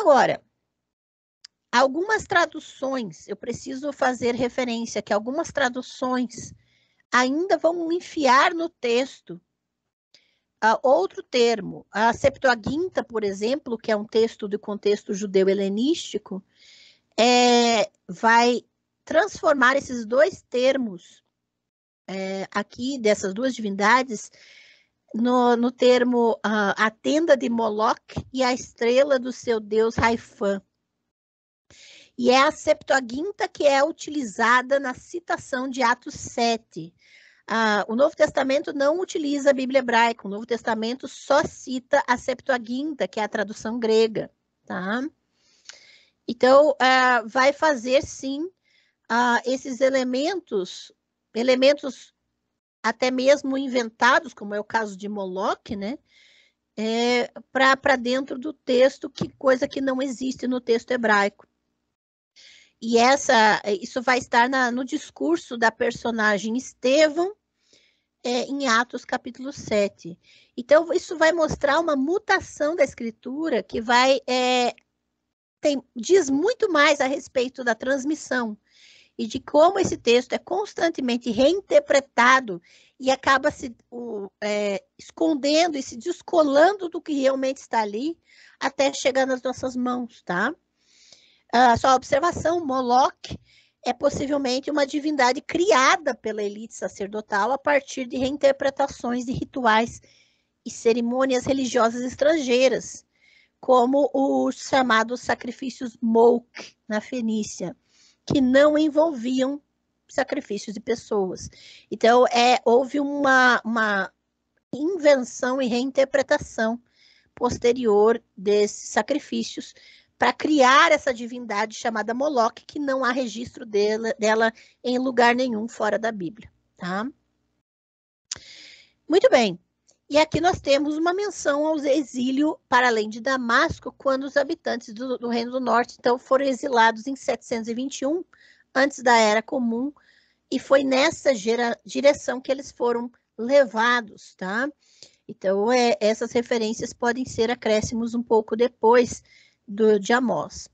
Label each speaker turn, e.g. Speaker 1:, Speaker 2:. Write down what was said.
Speaker 1: Agora, algumas traduções, eu preciso fazer referência que algumas traduções ainda vão enfiar no texto uh, outro termo. A Septuaginta, por exemplo, que é um texto do contexto judeu-helenístico, é, vai transformar esses dois termos é, aqui, dessas duas divindades, no, no termo uh, a tenda de Moloch e a estrela do seu deus Raifã. E é a Septuaginta que é utilizada na citação de Atos 7. Uh, ah, o Novo Testamento não utiliza a Bíblia hebraica, o Novo Testamento só cita a Septuaginta, que é a tradução grega. Tá? Então, uh, vai fazer sim esses elementos, elementos até mesmo inventados, como é o caso de Moloch, né? É, para dentro do texto, que coisa que não existe no texto hebraico. E essa, isso vai estar na, no discurso da personagem Estevão, é, em Atos capítulo 7. Então, isso vai mostrar uma mutação da escritura que vai é, tem, diz muito mais a respeito da transmissão e de como esse texto é constantemente reinterpretado e acaba se o, é, escondendo e se descolando do que realmente está ali até chegar nas nossas mãos, tá? Ah, só observação, Moloch é possivelmente uma divindade criada pela elite sacerdotal a partir de reinterpretações de rituais e cerimônias religiosas estrangeiras, como os chamados sacrifícios Mouk na Fenícia que não envolviam sacrifícios de pessoas. Então, é, houve uma, uma invenção e reinterpretação posterior desses sacrifícios para criar essa divindade chamada Moloch, que não há registro dela, dela em lugar nenhum fora da Bíblia. Tá? Muito bem. E aqui nós temos uma menção ao exílio para além de Damasco, quando os habitantes do, do Reino do Norte então foram exilados em 721, antes da Era Comum, e foi nessa gera, direção que eles foram levados, tá? Então, é, essas referências podem ser acréscimos um pouco depois do, de Amós.